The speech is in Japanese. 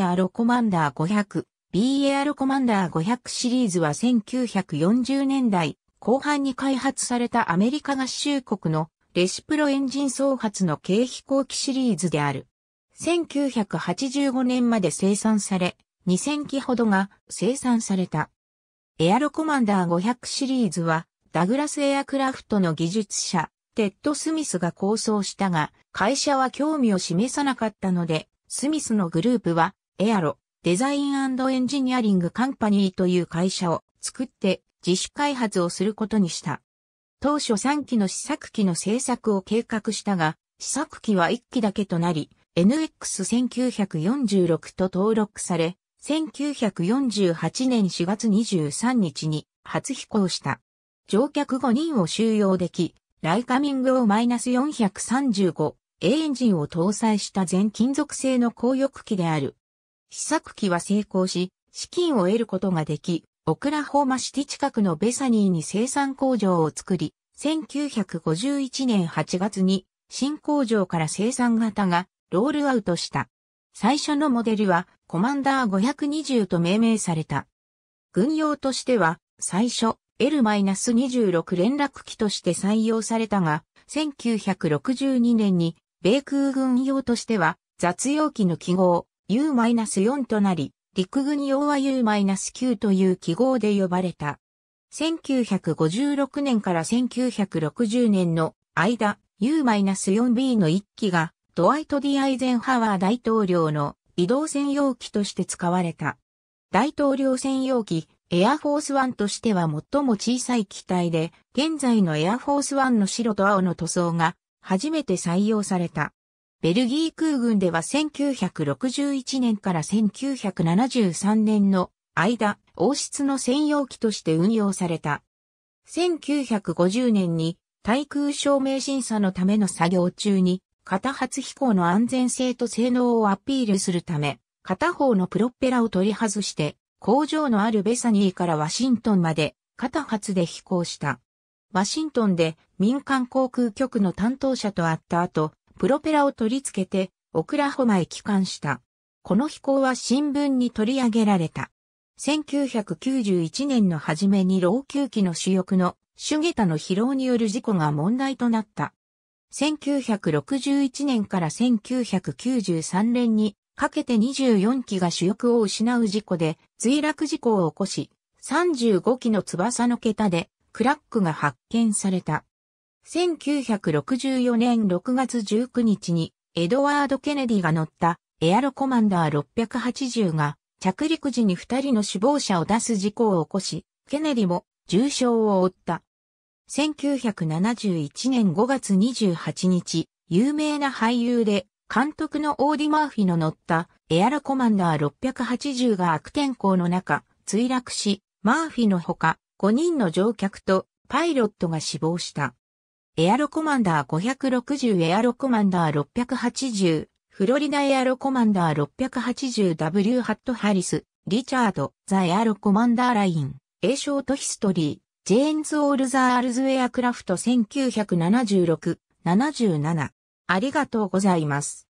エアロコマンダー500 b ア r コマンダー500シリーズは1940年代後半に開発されたアメリカ合衆国のレシプロエンジン総発の軽飛行機シリーズである。1985年まで生産され、2000機ほどが生産された。エアロコマンダー500シリーズは、ダグラスエアクラフトの技術者、テッド・スミスが構想したが、会社は興味を示さなかったので、スミスのグループはエアロ、デザインエンジニアリングカンパニーという会社を作って自主開発をすることにした。当初3期の試作機の製作を計画したが、試作機は1機だけとなり、NX1946 と登録され、1948年4月23日に初飛行した。乗客5人を収容でき、ライカミングを -435A エンジンを搭載した全金属製の高翼機である試作機は成功し、資金を得ることができ、オクラホーマシティ近くのベサニーに生産工場を作り、1951年8月に新工場から生産型がロールアウトした。最初のモデルはコマンダー520と命名された。軍用としては最初 L-26 連絡機として採用されたが、1962年に米空軍用としては雑用機の記号 U-4 となり、陸軍用は U-9 という記号で呼ばれた。1956年から1960年の間、U-4B の1機が、ドワイト・ディ・アイゼンハワー大統領の移動専用機として使われた。大統領専用機、エアフォースワンとしては最も小さい機体で、現在のエアフォースワンの白と青の塗装が初めて採用された。ベルギー空軍では1961年から1973年の間、王室の専用機として運用された。1950年に対空証明審査のための作業中に、片発飛行の安全性と性能をアピールするため、片方のプロペラを取り外して、工場のあるベサニーからワシントンまで片発で飛行した。ワシントンで民間航空局の担当者と会った後、プロペラを取り付けて、オクラホマへ帰還した。この飛行は新聞に取り上げられた。1991年の初めに老朽機の主翼のュ下タの疲労による事故が問題となった。1961年から1993年にかけて24機が主翼を失う事故で墜落事故を起こし、35機の翼の桁でクラックが発見された。1964年6月19日にエドワード・ケネディが乗ったエアロコマンダー680が着陸時に2人の死亡者を出す事故を起こし、ケネディも重傷を負った。1971年5月28日、有名な俳優で監督のオーディ・マーフィの乗ったエアロコマンダー680が悪天候の中墜落し、マーフィのほか5人の乗客とパイロットが死亡した。エアロコマンダー560エアロコマンダー680、フロリダエアロコマンダー 680W ハットハリス、リチャード、ザエアロコマンダーライン、A ショートヒストリー、ジェーンズ・オール・ザ・アールズ・ウェアクラフト1976、77。ありがとうございます。